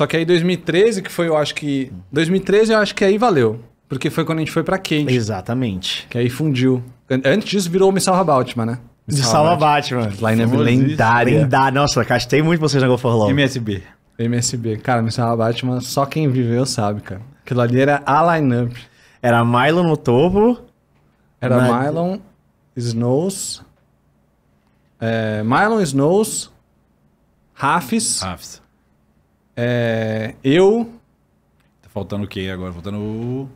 Só que aí 2013, que foi, eu acho que. 2013 eu acho que aí valeu. Porque foi quando a gente foi pra quente. Exatamente. Que aí fundiu. Antes disso virou o Me né? Salva Batman, né? Me Salva Batman. Batman. Line lendária. Lendária. Nossa, castei muito vocês na Go for Long. MSB. MSB. Cara, Me Salva Batman, só quem viveu sabe, cara. Aquilo ali era a lineup. Era Mylon no topo. Era na... Mylon, Snows. É, Mylon, Snows, Rafis. Rafis. É, eu. Tá faltando o que agora? Faltando o.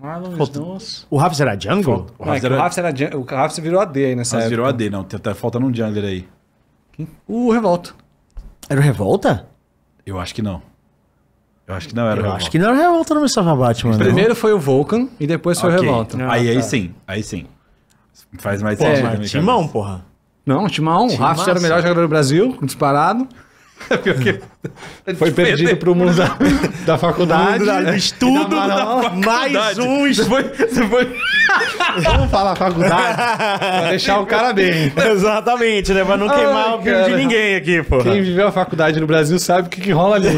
Marlon Falta... Snows. O Rafa será jungle? Falta... É, o Rafa, era... o, era... virou AD aí nessa Rafa época. virou AD, não. Tá, tá faltando um jungler aí. Quem? O Revolta. Era o Revolta? Eu acho que não. Eu acho que não era Eu Revolta. acho que não era Revolta no Mustafa Batman. Primeiro foi o Vulcan e depois foi okay. o Revolta. Não, ah, aí, tá. aí sim, aí sim. Faz mais sentido. É, timão, porra. Não, Timão. O Rafa era o melhor jogador do Brasil, disparado. É foi perdido para o mundo da, da faculdade. Mundo da, estudo da, da faculdade. Mais um estudo. Vamos falar faculdade. para deixar o cara bem. Exatamente, né? para não Ai, queimar o filme de ninguém aqui, pô. Quem viveu a faculdade no Brasil sabe o que, que rola ali.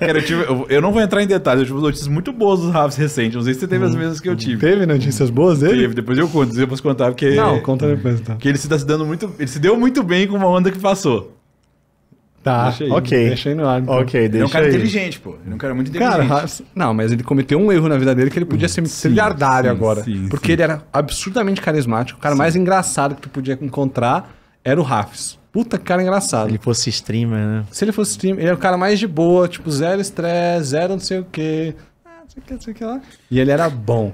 Cara, eu, tive, eu, eu, não vou entrar em detalhes. Eu tive notícias muito boas dos Raves recentes. Não sei se você teve hum. as mesmas que eu tive. Teve notícias boas dele? Teve. Depois eu conto. Depois contar. Porque, não, conta depois. Então. Que ele se tá se dando muito... Ele se deu muito bem com uma onda que passou. Tá, deixa aí, ok. Deixa aí no ar. Então. Ok, deixa Ele é um cara aí. inteligente, pô. Ele é um cara muito inteligente. Cara, não, mas ele cometeu um erro na vida dele que ele podia hum, ser miliardário agora. Sim, porque ele era absurdamente carismático. O cara mais engraçado que tu podia encontrar era o Rafs. Puta cara engraçado. Se ele fosse streamer, né? Se ele fosse streamer, ele é o cara mais de boa, tipo, zero estresse, zero não sei o quê. Ah, não sei o que, não sei o que lá. E ele era bom.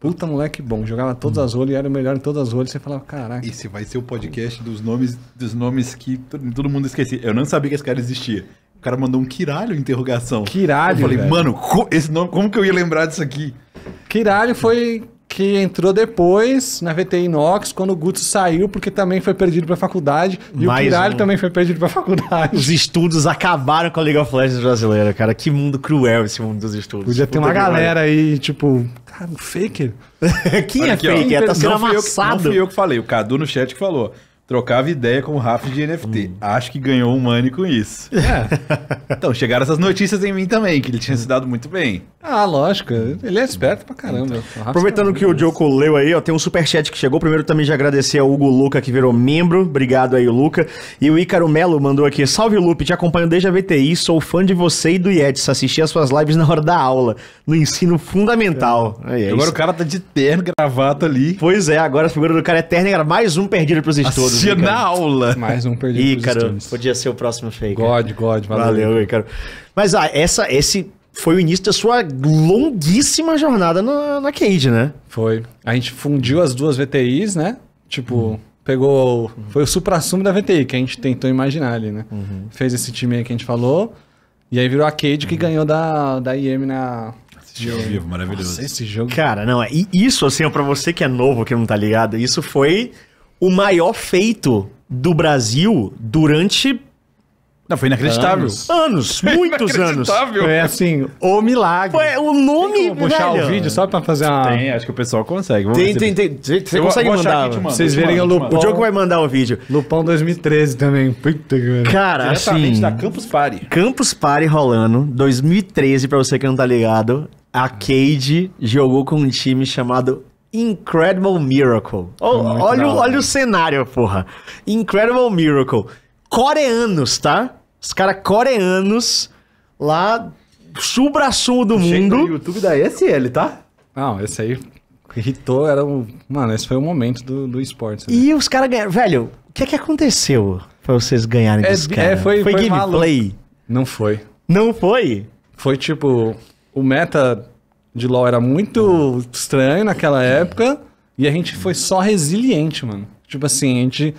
Puta moleque bom, jogava todas as olhas e era o melhor em todas as olhas. Você falava, caraca. Esse vai ser o podcast dos nomes, dos nomes que todo mundo esquecia. Eu não sabia que esse cara existia. O cara mandou um quiralho interrogação. Kiralho. Eu falei, velho. mano, esse nome, como que eu ia lembrar disso aqui? Kiralho foi que entrou depois na VTI Inox, quando o Guto saiu, porque também foi perdido pra faculdade. E Mais o Piralho um. também foi perdido pra faculdade. Os estudos acabaram com a League of Legends brasileira, cara. Que mundo cruel esse mundo dos estudos. Podia ter uma galera aí, tipo, cara, um faker. Quem Olha é aqui, faker? É, tá sendo não amassado. Fui eu, não fui eu que falei, o Cadu no chat que falou trocava ideia com o Rafa de NFT. Hum. Acho que ganhou um money com isso. É. então, chegaram essas notícias em mim também, que ele tinha se dado muito bem. Ah, lógico. Ele é esperto pra caramba. Aproveitando que o Dioco leu aí, ó, tem um superchat que chegou. Primeiro também já agradecer ao Hugo Luca, que virou membro. Obrigado aí, Luca. E o Ícaro Melo mandou aqui. Salve, Lupe. Te acompanho desde a VTI. Sou fã de você e do Yetis. Assisti as suas lives na hora da aula, no ensino fundamental. É. Aí, é agora isso. o cara tá de terno, gravata ali. Pois é, agora a figura do cara é terno. Era mais um perdido pros estudos. Assistia na aula. Mais um perdido Ícaro, pros estudos. podia ser o próximo fake. God, God. Valeu, valeu Ícaro. Mas ah, essa, esse foi o início da sua longuíssima jornada na, na Cade, né? Foi. A gente fundiu as duas VTIs, né? Tipo, uhum. pegou. Foi o supra-sumo da VTI, que a gente tentou imaginar ali, né? Uhum. Fez esse time aí que a gente falou. E aí virou a Cade que uhum. ganhou da, da IM na, esse jogo vivo, maravilhoso. Nossa, esse jogo. Cara, não, é isso assim, para você que é novo, que não tá ligado, isso foi o maior feito do Brasil durante não, foi inacreditável. Anos, anos muitos anos. É assim, o milagre. Foi o nome, Vou puxar o vídeo só pra fazer uma... Tem, acho que o pessoal consegue. Vamos tem, tem, tem. Você consegue mandar. Manda, Vocês verem manda, o Lupão. O Diogo vai mandar o vídeo. Lupão 2013 também. Puta que Cara, Diretamente assim... da Campus Party. Campus Party rolando, 2013, pra você que não tá ligado. A Cade jogou com um time chamado Incredible Miracle. Oh, olha, olha o cenário, porra. Incredible Miracle. Coreanos, tá? Os caras coreanos lá, subraçumo do mundo. O YouTube da ESL, tá? Não, esse aí irritou, era o. Mano, esse foi o momento do, do esporte. Né? E os caras ganharam. Velho, o que é que aconteceu pra vocês ganharem é, É, foi, foi, foi gameplay? Não foi. Não foi? Foi tipo. O meta de LoL era muito estranho naquela época. E a gente foi só resiliente, mano. Tipo assim, a gente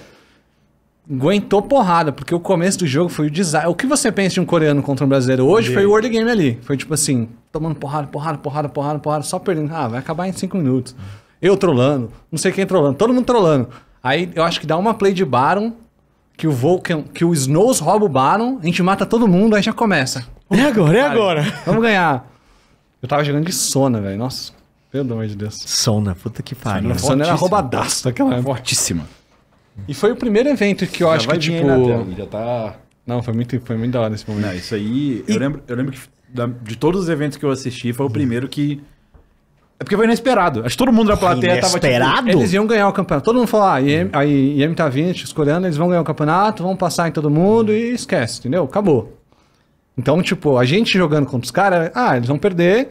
aguentou porrada, porque o começo do jogo foi o desastre. O que você pensa de um coreano contra um brasileiro hoje Entendi. foi o World Game ali. Foi tipo assim, tomando porrada, porrada, porrada, porrada, porrada, só perdendo. Ah, vai acabar em cinco minutos. Eu trollando, não sei quem trollando, todo mundo trollando. Aí eu acho que dá uma play de Baron, que o Vulcan, que o Snows rouba o Baron, a gente mata todo mundo, aí já começa. É agora, é agora. Vamos ganhar. Eu tava jogando de Sona, velho. Nossa, pelo amor de Deus. Sona, puta que pariu. Sona, Sona era roubadaço daquela época. Fortíssima. E foi o primeiro evento que eu já acho que, tipo. já tá. Não, foi muito, foi muito da hora esse momento. Não, isso aí. E... Eu, lembro, eu lembro que da, de todos os eventos que eu assisti, foi o primeiro que. É porque foi inesperado. Acho que todo mundo da plateia tava tipo, Eles iam ganhar o campeonato. Todo mundo falou: ah, IM, a IM tá 20, os coreanos, eles vão ganhar o campeonato, vão passar em todo mundo e esquece, entendeu? Acabou. Então, tipo, a gente jogando contra os caras, ah, eles vão perder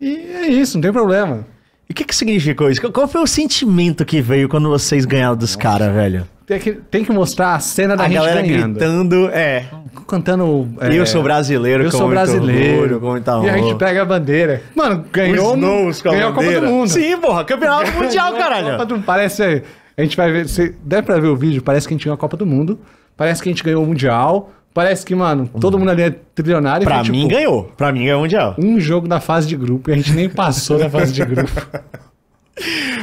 e é isso, não tem problema. E o que, que significou isso? Qual foi o sentimento que veio quando vocês ganharam dos caras, velho? Tem que, tem que mostrar a cena da a galera ganhando. gritando, é. Cantando. É, eu sou brasileiro, eu sou brasileiro. Orgulho, tá E a gente pega a bandeira. Mano, ganhou. Os com ganhou a, Copa do Mundo. Sim, porra, campeonato mundial, caralho. Copa do, parece. A gente vai ver. Se der pra ver o vídeo, parece que a gente ganhou a Copa do Mundo. Parece que a gente ganhou o Mundial. Parece que, mano, todo mundo ali é trilionário. Pra foi, tipo, mim tipo, ganhou. Pra mim ganhou o Mundial. Um jogo na fase de grupo e a gente nem passou da fase de grupo.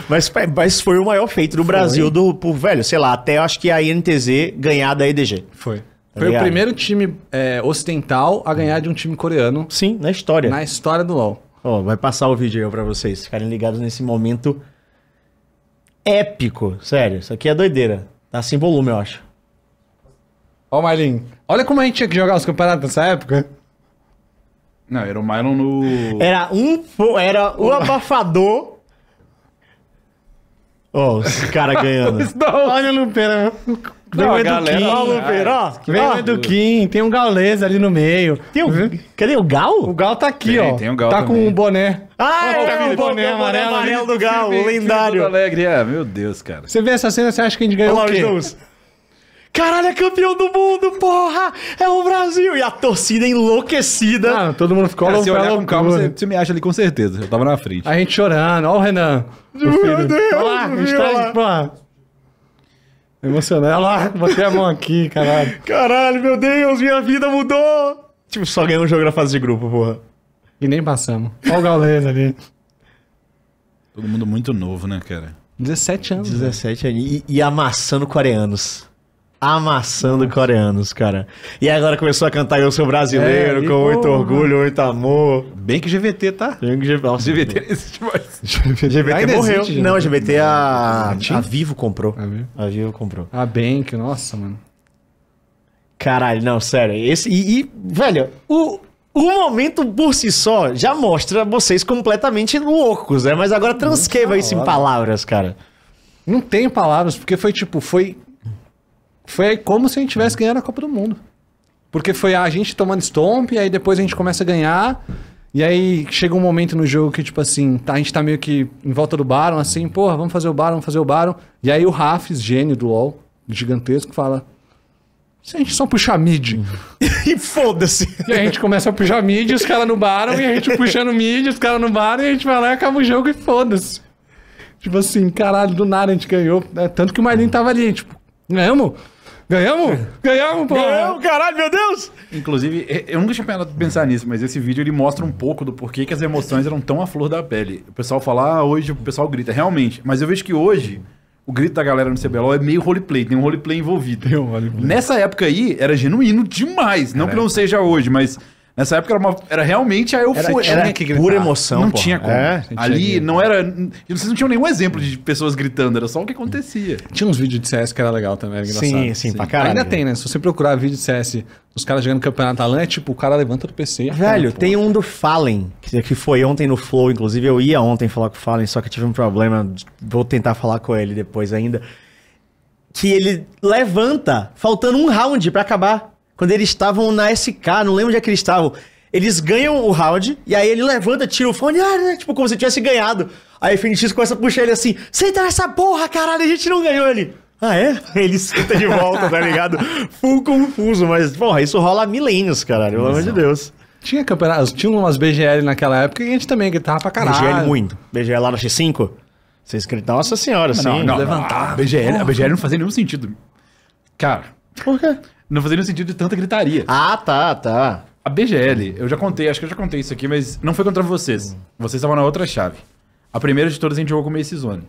Mas, mas foi o maior feito do foi. Brasil, do, por, velho, sei lá, até acho que a INTZ ganhar da EDG. Foi. Tá foi ligado? o primeiro time é, ocidental a ganhar de um time coreano. Sim, na história. Na história do LoL. Oh, vai passar o vídeo aí pra vocês ficarem ligados nesse momento épico. Sério, isso aqui é doideira. Tá sem volume, eu acho. Ó, Marlin, olha como a gente tinha que jogar os campeonatos nessa época. Não, era o Marlon no. Era um. Era o abafador. Ó, os caras ganhando. Olha o Lupera. Vem o é Eduquim. Ó, o Lupeira, ó. Vem o Eduquim, tem um Gaules ali no meio. tem o- Cadê o gal? O Gal? tá aqui, Tem, ó. tem o Gal tá com um boné. Ah, Ó, é o boné amarelo do Gal, o lendário. Alegre, é, meu Deus, cara. Você vê essa cena, você acha que a gente ganhou o os quê? dois. Caralho, é campeão do mundo, porra! É o Brasil! E a torcida enlouquecida. Ah, todo mundo ficou lá se com calma, você, você, me acha ali com certeza. Eu tava na frente. A gente chorando. Ó o Renan. Meu o Deus! Olha lá, está, lá. Tipo, emocionado. Olha lá, botei a mão aqui, caralho. Caralho, meu Deus, minha vida mudou! Tipo, só ganhou um jogo na fase de grupo, porra. E nem passamos. Olha o Gaules ali. Todo mundo muito novo, né, cara? 17 anos. 17 né? anos. E, e amassando coreanos amassando Nossa. coreanos, cara. E agora começou a cantar Eu Sou Brasileiro, é, com muito orgulho, muito amor. Bem que GVT, tá? Bem que GVT. Nossa, GVT existe mais. GVT morreu. Existe, não, GVT é a, a Vivo comprou. A Vivo, a Vivo comprou. A Bem que nossa, mano. Caralho, não, sério. Esse, e, e velho, o, o momento por si só já mostra vocês completamente loucos, né? Mas agora transcreva isso em palavras, cara. Não tenho palavras, porque foi tipo, foi foi como se a gente tivesse ganhando a Copa do Mundo. Porque foi a gente tomando stomp, e aí depois a gente começa a ganhar. E aí chega um momento no jogo que, tipo assim, tá, a gente tá meio que em volta do Baron, assim, porra, vamos fazer o Baron, vamos fazer o Baron. E aí o Rafs, gênio do LoL, gigantesco, fala: se a gente só puxar mid. e foda-se. E a gente começa a puxar mid, os caras no Baron, e a gente puxando mid, os caras no Baron, e a gente vai lá e acaba o jogo e foda-se. Tipo assim, caralho, do nada a gente ganhou. Né? Tanto que o Marlin tava ali, tipo, Ganhamos? Ganhamos? Ganhamos, pô! Ganhamos, caralho, meu Deus! Inclusive, é, eu nunca tinha de pensar nisso, mas esse vídeo ele mostra um pouco do porquê que as emoções eram tão à flor da pele. O pessoal fala, ah, hoje o pessoal grita, realmente. Mas eu vejo que hoje o grito da galera no CBLOL é meio roleplay, tem um roleplay envolvido. Tem um roleplay. Nessa época aí, era genuíno demais. Não que não seja hoje, mas Nessa época era, uma, era realmente a euforia. Era, né? que pura emoção. Não tinha como. É, Ali não era. Vocês não tinham nenhum exemplo de pessoas gritando, era só o que acontecia. Tinha uns vídeos de CS que era legal também, era engraçado. Sim, sim, sim. pra caralho. Ainda tem, né? Se você procurar vídeo de CS os caras jogando campeonato LAN, é tipo, o cara levanta do PC. Velho, fala, tem um do Fallen, que foi ontem no Flow, inclusive eu ia ontem falar com o Fallen, só que tive um problema, vou tentar falar com ele depois ainda. Que ele levanta, faltando um round para acabar. Quando eles estavam na SK, não lembro onde é que eles estavam. Eles ganham o round, e aí ele levanta, tira o fone, ah, né? tipo, como se tivesse ganhado. Aí o Fenix começa a puxar ele assim, senta nessa porra, caralho, a gente não ganhou ele. Ah, é? Ele senta de volta, tá ligado? Full confuso, mas, porra, isso rola há milênios, caralho, pelo amor de Deus. Tinha campeonatos, tinha umas BGL naquela época e a gente também gritava pra caralho. BGL muito. BGL lá na X5? Vocês gritavam, nossa senhora, assim. Não, não, levantar. A BGL, a BGL não fazia nenhum sentido. Cara. Por quê? Não fazia nenhum sentido de tanta gritaria. Ah, tá, tá. A BGL, eu já contei, acho que eu já contei isso aqui, mas não foi contra vocês. Vocês estavam na outra chave. A primeira de todas a gente jogou com o Mace Zone.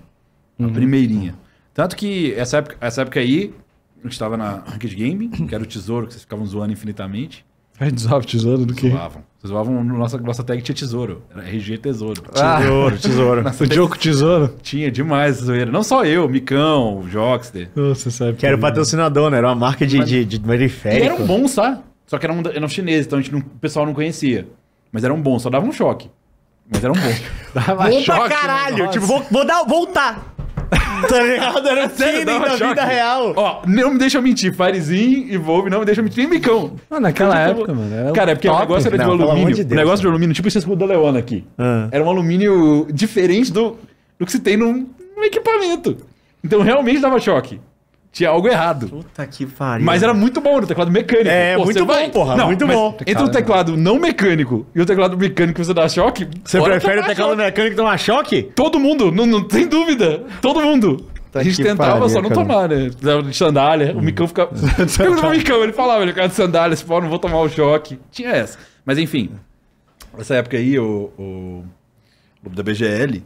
A uhum. primeirinha. Tanto que essa época, essa época aí, a gente estava na Ranked Game, que era o tesouro que vocês ficavam zoando infinitamente. A é gente zoava tesouro do que? Zoavam. Zoavam, nossa, nossa tag tinha tesouro. Era RG Tesouro. Tesouro, ah, tesouro. Nossa, o tag... Jogo Tesouro? Tinha demais zoeira. Não só eu, Micão, Joxter. Nossa, sabe. Que era o patrocinador, né? Era uma marca de, Mas... de, de maniférico. E eram bons, sabe? Tá? Só que eram, eram chineses, então a gente não, o pessoal não conhecia. Mas eram bons, só dava um choque. Mas eram bons. Dava bom choque. pra caralho. Né? Tipo, vou, vou dar, voltar. tá ligado? Era o Sério, Kenny dava da choque. vida real. Ó, não me deixa mentir. Farizin e Volve não me deixa mentir. Nem Micão. Ah, naquela época, mano. era Cara, é porque o negócio era de Não, pelo alumínio. de Deus, o negócio de alumínio, tipo esse escudo da Leona aqui. Ah. Era um alumínio diferente do, do que se tem num, num equipamento. Então realmente dava choque tinha algo errado. Puta que pariu. Mas era muito bom, era teclado mecânico. É, Pô, muito bom, vai... porra. Não, muito bom. Entre um teclado não mecânico e o um teclado mecânico que você dá choque. Você prefere o teclado choque. mecânico tomar choque? Todo mundo, não, não tem dúvida. Todo mundo. Tá a gente tentava pariu, só não cara. tomar, né? De sandália. Hum. O Micão ficava. Eu não Micão, ele falava, ele ficava de sandália, se pau, não vou tomar o choque. Tinha essa. Mas enfim, nessa época aí, o, o Lobo da BGL,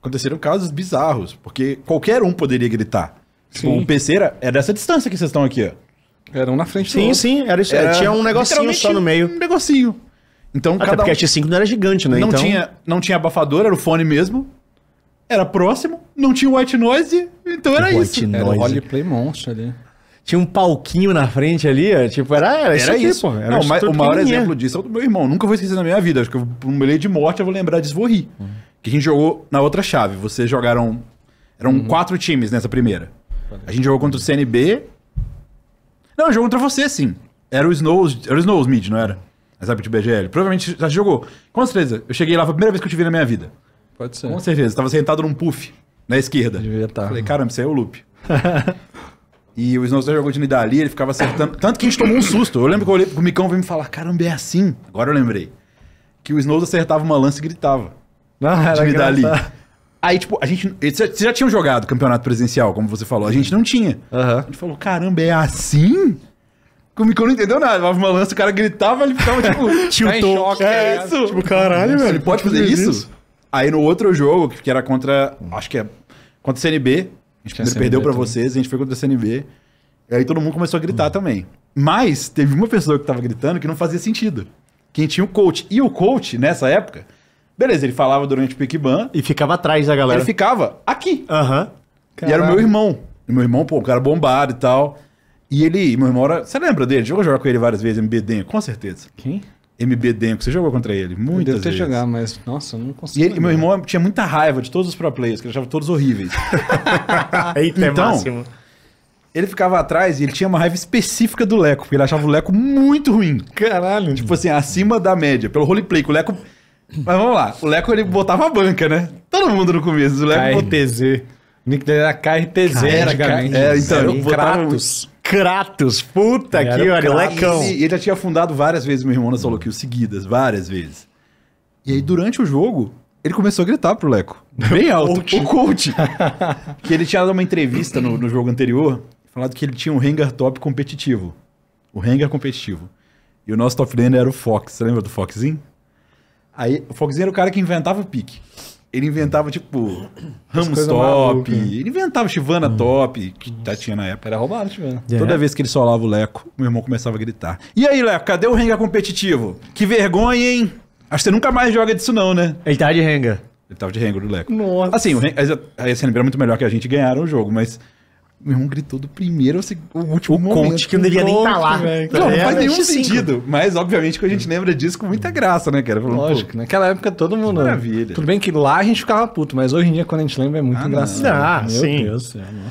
aconteceram casos bizarros, porque qualquer um poderia gritar. Tipo, o Peceira é dessa distância que vocês estão aqui, ó. Era um na frente Sim, do outro. sim. Era, isso. Era- é, é, tinha um negocinho só no meio. Um negocinho. Então, Até cada um porque a 5 não era gigante, né? não, então, tinha, não tinha abafador, era o fone mesmo. Era próximo, não tinha white noise, então era White isso. Era o roleplay monstro ali. tinha um palquinho na frente ali, é, tipo, era, era, isso aqui, isso. pô. Era não, mas o maior exemplo disso é o do meu irmão. Nunca vou esquecer na minha vida. Acho que eu, por um de morte eu vou lembrar disso, vou rir. Uhum. Que a gente jogou na outra chave. Vocês jogaram. Eram uhum. quatro times nessa primeira. A gente jogou contra o CNB. Não, jogou contra você, sim. Era o Snows, era o Snows mid, não era? Mas sabe de tipo, BGL. Provavelmente já jogou. Com certeza. Eu cheguei lá, foi a primeira vez que eu te vi na minha vida. Pode ser. Com certeza. Eu tava sentado num puff na esquerda. Devia estar. Tá. Falei, caramba, isso aí é o loop. e o Snows já jogou de Nidali, ele ficava acertando. Tanto que a gente tomou um susto. Eu lembro que eu olhei pro Micão veio me falar, caramba, é assim. Agora eu lembrei. Que o Snows acertava uma lança e gritava. Ah, era de Nidali. Engraçado. Aí, tipo, a gente. Vocês já tinham jogado campeonato presencial, como você falou. A gente não tinha. Uhum. A gente falou, caramba, é assim? O Mico não entendeu nada. Levava uma lança, o cara gritava, ele ficava, tipo, tiltou. Tá é, é isso? Tipo, caralho, velho. Ele pode fazer isso? isso? Aí no outro jogo, que era contra. Acho que é. Contra o CNB. A gente perdeu para vocês, a gente foi contra o CNB. E aí todo mundo começou a gritar também. Mas teve uma pessoa que tava gritando que não fazia sentido. Quem tinha o coach. E o coach, nessa época, Beleza, ele falava durante o Pick Ban. E ficava atrás da galera. Ele ficava aqui. Aham. Uhum. E era o meu irmão. E meu irmão, pô, um cara bombado e tal. E ele, meu irmão, era... você lembra dele? Jogou jogar com ele várias vezes, MB Denko, com certeza. Quem? MB Denko, você jogou contra ele muitas Deve vezes. Devo ter jogado, mas nossa, eu não consigo. E ele, meu irmão tinha muita raiva de todos os pro players, que ele achava todos horríveis. Eita, é então, é máximo. Ele ficava atrás e ele tinha uma raiva específica do Leco, porque ele achava o Leco muito ruim. Caralho. Tipo assim, acima da média, pelo roleplay, que o Leco mas vamos lá. O Leco, ele botava a banca, né? Todo mundo no começo. O Leco KRTZ. O nick dele era KRTZ, era, É, então, era botava... Kratos. Kratos, puta era que olha, Lecão. Leco. ele já tinha afundado várias vezes meu irmão na solo kill seguidas, várias vezes. E aí, durante o jogo, ele começou a gritar pro Leco. Bem alto. Coach. O coach. que ele tinha dado uma entrevista no, no jogo anterior, falado que ele tinha um Hangar top competitivo. O Hangar competitivo. E o nosso top laner era o Fox. Você lembra do Foxzinho? Aí o Foxinha era o cara que inventava o pique. Ele inventava, tipo, Ramos top, né? ele inventava Chivana hum. top, que já tá tinha na época. Era roubado, Chivana. Yeah. Toda é. vez que ele solava o Leco, meu irmão começava a gritar. E aí, Leco, cadê o Renga competitivo? Que vergonha, hein? Acho que você nunca mais joga disso não, né? Ele tava de Renga. Ele tava de Renga do Leco. Nossa. Assim, o Renga, a muito melhor que a gente ganharam o jogo, mas meu irmão gritou do primeiro ou o último o momento. Conte que não devia nem estar tá lá. não, não é, faz nenhum sentido. Mas, obviamente, que a gente lembra disso com muita graça, né, cara? Falando, Lógico, pô, né? naquela época todo mundo... Maravilha. Tudo bem que lá a gente ficava puto, mas hoje em dia, quando a gente lembra, é muito ah, engraçado. Ah, meu sim. Deus do céu.